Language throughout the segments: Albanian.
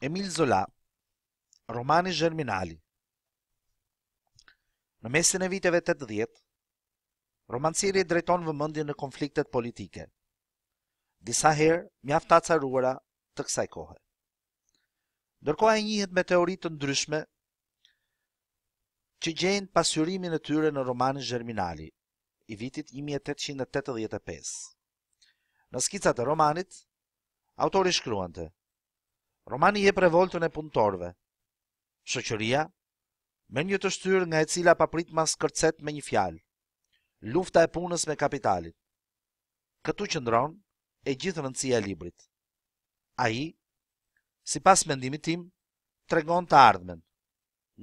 Emil Zola, Romani Gjerminali Në mesin e viteve të të djetë, romancieri drejton vëmëndje në konfliktet politike. Disa herë, mjaft acaruara të kësaj kohë. Ndërkoha e njëhet me teoritë të ndryshme që gjenë pasyurimin e tyre në romani Gjerminali, i vitit 1885. Në skicat e romanit, autori shkruante – Romani je revoltën e punëtorve. Shoqëria me një të shtyrë nga e cila paprit mas kërcet me një fjalë. Lufta e punës me kapitalit. Këtu qëndron e gjithë rëndësia e librit. Ai, sipas mendimit tim, tregon të ardhmen.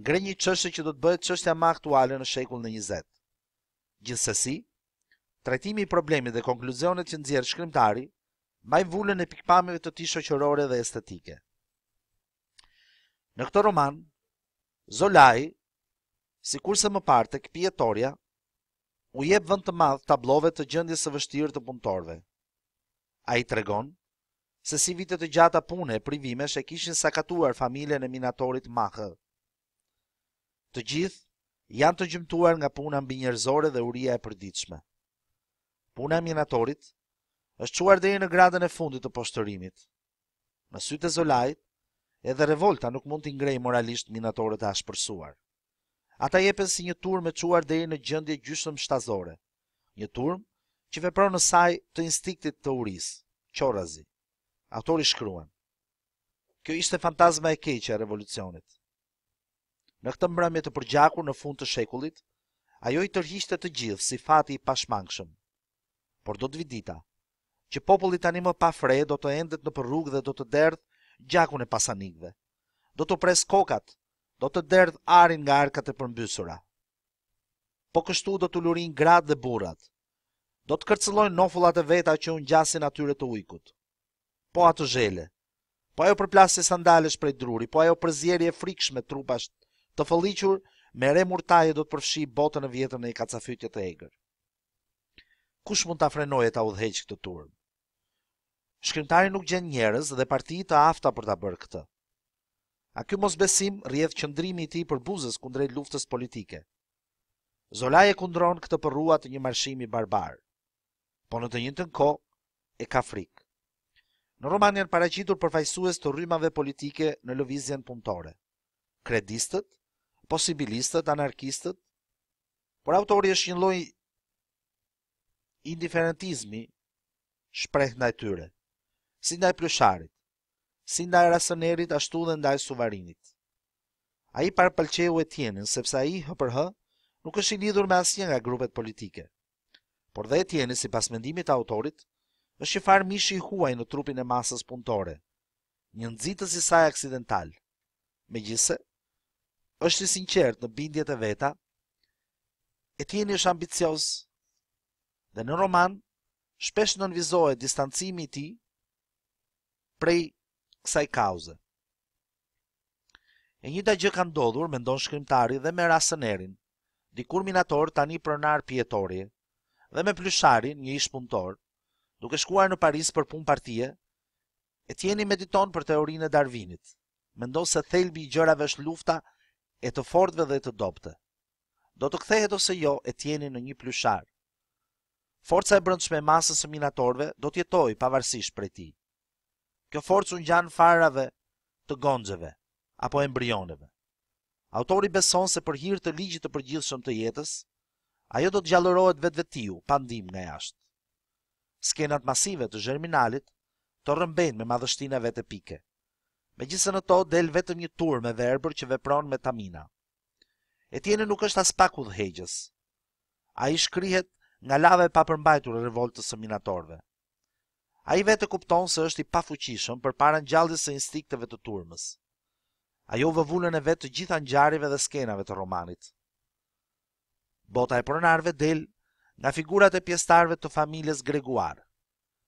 Ngre një qështë që do të bëhet çështja më aktuale në shekullin e 20. Gjithsesi, trajtimi i problemit dhe konkluzionet që nxjerr shkrimtari mbajnë vullën e pikpameve të tij shoqërore dhe estetike. Në këtë roman, Zolaj, si kurse më parë të këpjetoria, u jep vënd të madhë tablove të gjëndje së vështirë të punëtorve. A i tregon se si vitet të gjata pune e shë e kishin sakatuar familjen e minatorit Mahë. Të gjithë janë të gjymtuar nga puna mbi njerëzore dhe uria e përditshme. Puna e minatorit është quar deri në gradën e fundit të poshtërimit. Në sytë e Zolait, edhe revolta nuk mund t'i ngrej moralisht minatorët e ashpërsuar. Ata jepen si një turm e çuar deri në gjendje gjysmë shtazore, një turm që vepron në saj të instiktit të uris, qorazi. Autori shkruan: Kjo ishte fantazma e keqe e revolucionit. Në këtë mbrëmje të përgjakur në fund të shekullit, ajo i tërhiqte të gjithë si fati i pashmangshëm. Por do të vi dita që popullit anima pa fre do të endet në rrugë dhe do të derdhë gjakun e pasanikve. Do të pres kokat, do të derdh arin nga arkat e përmbysura. Po kështu do të lurin grad dhe burat. Do të kërcëllojnë nofullat e veta që unë gjasin atyre të ujkut. Po atë zhele, po ajo përplasë e sandalesh prej druri, po ajo përzjeri e frikshme me trupasht të fëllichur, me re murtaje do të përfshi botën e vjetën e i kacafytjet të egrë. Kush mund të afrenoj e ta udheqë këtë turën? shkrimtari nuk gjen njerëz dhe parti të afta për ta bërë këtë. A ky mosbesim rrjedh qëndrimi i tij për buzës kundrejt luftës politike. Zola e kundron këtë përrua të një marshimi barbar, po në të njëjtën të kohë e ka frikë. Në Roman janë paraqitur përfaqësues të rrymave politike në lëvizjen punëtore. Kredistët, posibilistët, anarkistët, por autori është një lloj indiferentizmi shpreh ndaj tyre si ndaj plusharit, si ndaj rasonerit ashtu dhe ndaj suvarinit. A i pëlqehu e tjenin, sepse a i hë për hë nuk është i lidhur me asnjë nga grupet politike. Por dhe e tjeni, si pas mendimit autorit, është që farë mishi i huaj në trupin e masës punëtore, një nëzitës i saj aksidental. Me gjithse, është i sinqert në bindjet e veta, e tjeni është ambicios, dhe në roman, shpesh në nënvizohet distancimi ti prej kësaj kauze. E njëta gjë ka ndodhur, mendon shkrimtari dhe me rasënerin, dikur minator tani pronar pjetorje, dhe me plysharin, një ish punëtor, duke shkuar në Paris për punë partie, e tjeni mediton për teorinë e Darwinit. Mendon se thelbi i gjërave është lufta e të fortëve dhe të dobte. Do të kthehet ose jo, e tjeni në një plyshar. Forca e brëndshme e masës së minatorve do të jetojë pavarësisht prej tij. Kjo forcë unë gjanë farave të gonzeve, apo embrioneve. Autori beson se për hirë të ligjit të përgjithshëm të jetës, ajo do të gjallërohet vetë vetiu, pandim nga jashtë. Skenat masive të germinalit të rëmbejnë me madhështina vete pike. Me gjithë në to, del vetëm një tur me verber që vepron me tamina. E tjene nuk është as pak u dhegjës. A i shkrihet nga lave pa përmbajtur e revoltës së minatorve. A i vetë kupton se është i pafuqishëm për para në gjaldës së instikteve të turmës. Ajo vëvullën e vetë të gjitha në dhe skenave të romanit. Bota e pronarve del nga figurat e pjestarve të familjes Greguar,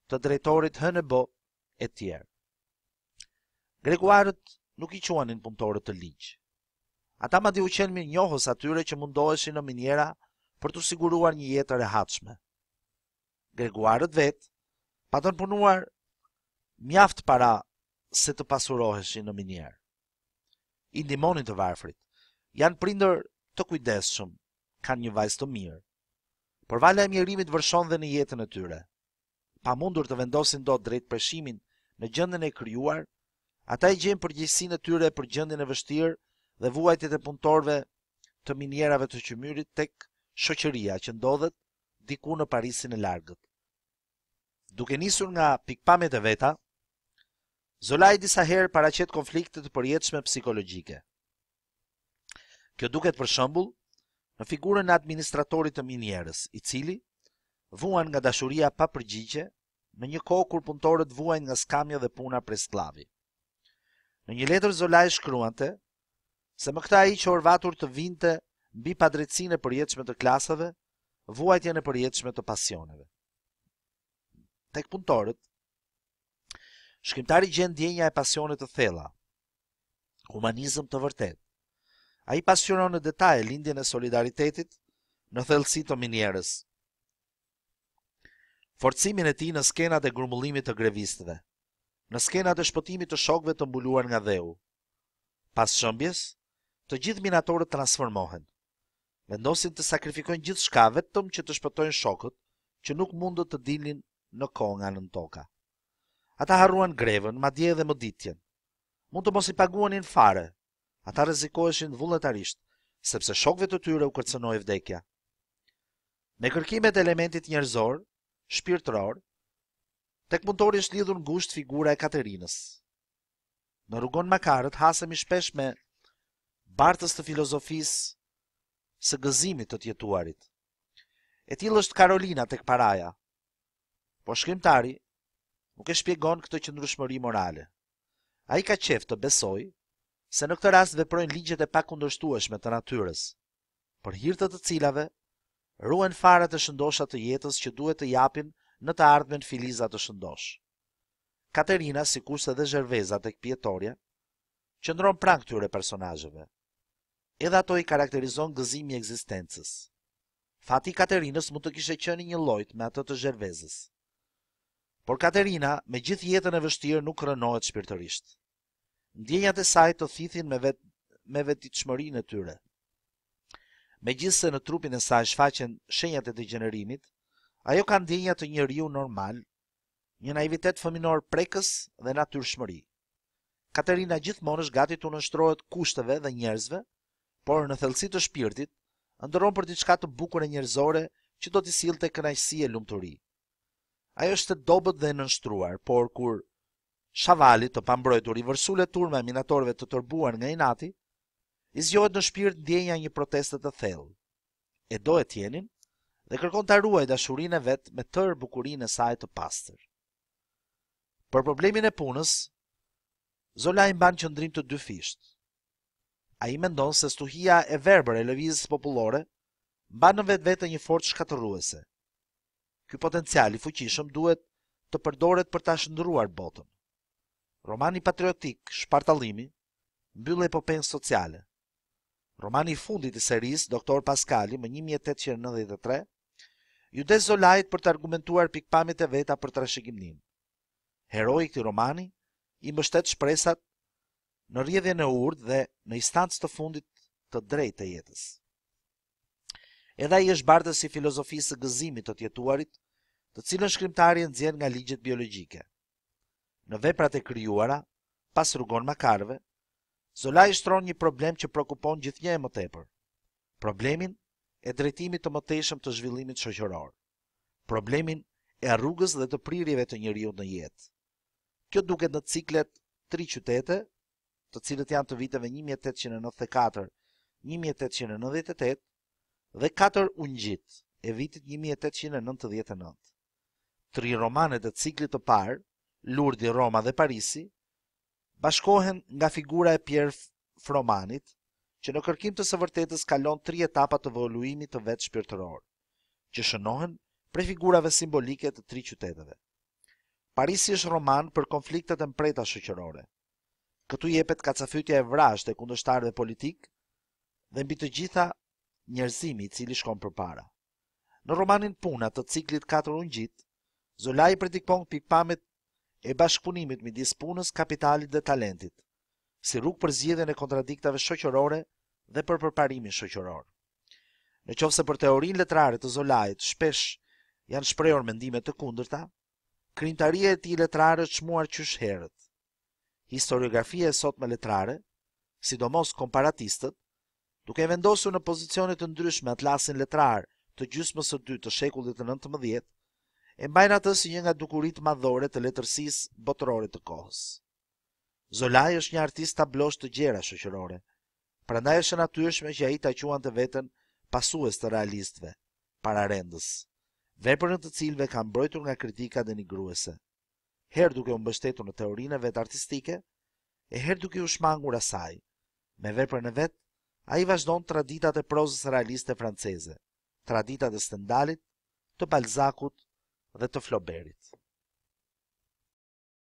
të drejtorit hënë bë e tjerë. Greguarët nuk i quanin punëtorët të ligjë. Ata ma di u qenë mirë njohës atyre që mundoheshin në minjera për të siguruar një jetër e hatshme. Greguarët vetë pa të punuar mjaft para se të pasuroheshin në minjerë. I ndimonin të varfrit, janë prinder të shumë, kanë një vajzë të mirë, por vala e mjerimit vërshon dhe në jetën e tyre. Pa mundur të vendosin do drejt përshimin në gjëndën e kryuar, ata i gjenë përgjësin e tyre për gjëndin e vështirë dhe vuajtjet e punëtorve të minjerave të qëmyrit tek shoqëria që ndodhet diku në Parisin e largët duke nisur nga pikpamjet e veta, Zolaj disa herë paraqet konflikte të përjetshme psikologjike. Kjo duket për shembull në figurën e administratorit të minierës, i cili vuan nga dashuria pa përgjigje në një kohë kur punëtorët vuajnë nga skamja dhe puna prej skllavi. Në një letër Zolaj shkruante se më këtë ai që orvatur të vinte mbi padrejtinë e përjetshme të klasave, vuajtjen e përjetshme të pasioneve tek punëtorët, shkrimtari gjen ndjenja e pasionit të thella, humanizëm të vërtet. A i pasionon në detaj lindjen e solidaritetit në thellësi të minjerës. Forcimin e ti në skenat e grumullimit të grevistëve, në skenat e shpëtimit të shokve të mbuluar nga dheu. Pas shëmbjes, të gjithë minatorët transformohen. Vendosin të sakrifikojnë gjithë shka vetëm që të shpëtojnë shokët që nuk mundët të dilin në konga në toka. Ata harruan grevën, ma dje dhe më ditjen. Mund të mos i paguanin fare, ata rezikoheshin vulletarisht, sepse shokve të tyre u kërcënoj vdekja. Me kërkimet elementit njerëzor, shpirtëror, tek mundori ishtë lidhur gusht figura e Katerinës. Në rrugon makarët hasemi shpesh me bartës të filozofisë së gëzimit të tjetuarit. E tjilë është Karolina tek paraja, Po shkrimtari nuk e shpjegon këtë qëndrueshmëri morale. Ai ka qef të besoj se në këtë rast veprojnë ligjet e pakundërshtueshme të natyrës, për hir të të cilave ruhen fara të shëndosha të jetës që duhet të japin në të ardhmen filiza të shëndosh. Katerina, sikurse dhe Zherveza tek Pietoria, qëndron pranë këtyre personazheve. Edhe ato i karakterizon gëzimi e ekzistencës. Fati i Katerinës mund të kishte qenë një lloj me atë të Zhervezës. Por Katerina, me gjithë jetën e vështirë, nuk rënohet shpirtërisht. Ndjenjat e saj të thithin me vet me vetitshmërinë e tyre. Megjithse në trupin e saj shfaqen shenjat e degenerimit, ajo ka ndjenja të njeriu normal, një naivitet fëminor prekës dhe natyrshmëri. Katerina gjithmonë është gati të nënshtrohet kushteve dhe njerëzve, por në thellësi të shpirtit, ndërron për diçka të bukur e njerëzore që do t'i sillte kënaqësi e lumturi ajo është të dobët dhe nënshtruar, por kur shavalit të pambrojtur i vërsullet turme minatorve të tërbuar nga inati, i zjohet në shpirt ndjenja një protestet të thellë. E do e tjenin, dhe kërkon të ruaj dashurin e vetë me tërë bukurin e saj të pastër. Për problemin e punës, Zola i mban qëndrim të dy fisht. A i mendon se stuhia e verber e lëvizës popullore mban në vetë vetë një fort shkatëruese – Ky potencial i fuqishëm duhet të përdoret për ta shndruar botën. Romani patriotik, Shpartallimi, mbyll epopen sociale. Romani i fundit i seris, Doktor Paskali, më 1893, ju dezolajt për të argumentuar pikpamjet e veta për trashëgimin. Heroi i këtij romani i mbështet shpresat në rrjedhjen e urtë dhe në istancë të fundit të drejtë të jetës edhe i është bardhës i filozofisë së gëzimit të jetuarit, të cilën shkrimtari e nxjerr nga ligjet biologjike. Në veprat e krijuara, pas rrugon makarve, Zola i shtron një problem që prekupon gjithnjë më tepër. Problemin e drejtimit të mëtejshëm të zhvillimit shoqëror. Problemin e rrugës dhe të prirjeve të njeriu në jetë. Kjo duket në ciklet tri qytete, të cilët janë të viteve 1894, 1898, dhe 4 ungjit e vitit 1899. Tri romanet e ciklit të parë, Lurdi, Roma dhe Parisi, bashkohen nga figura e Pierre Fromanit, që në kërkim të së vërtetës kalon tri etapa të evoluimit të vetë shpirtëror, që shënohen prej figurave simbolike të tri qyteteve. Parisi është roman për konfliktet e mprejta shëqërore. Këtu jepet kacafytja e vrasht e kundështarve politik, dhe mbi të gjitha njerëzimi i cili shkon përpara. Në romanin Puna të ciklit Katër ungjit, Zola i predikon pikpamjet e bashkëpunimit midis punës, kapitalit dhe talentit, si rrugë për zgjidhjen e kontradiktave shoqërore dhe për përparimin shoqëror. Në qoftë se për teorinë letrare të Zolait shpesh janë shprehur mendime të kundërta, krijtaria e ti letrare është çmuar qysh herët. Historiografia e sotme letrare, sidomos komparatistët, duke vendosur në pozicione të ndryshme atlasin letrar të gjysmës së dytë të shekullit të 19, e mbajnë atë si një nga dukuritë madhore të letërsisë botërore të kohës. Zolaj është një artist tablosh të gjera shoqërore, prandaj është natyrshme që ai ta quante veten pasues të realistëve, pararendës, veprën të cilëve ka mbrojtur nga kritika denigruese. Her duke u mbështetur në teorineve të artistike, e her duke u shmangur asaj me veprën e vet a i vazhdon traditat e prozës realiste franceze, traditat e Stendalit, të Balzakut dhe të Floberit.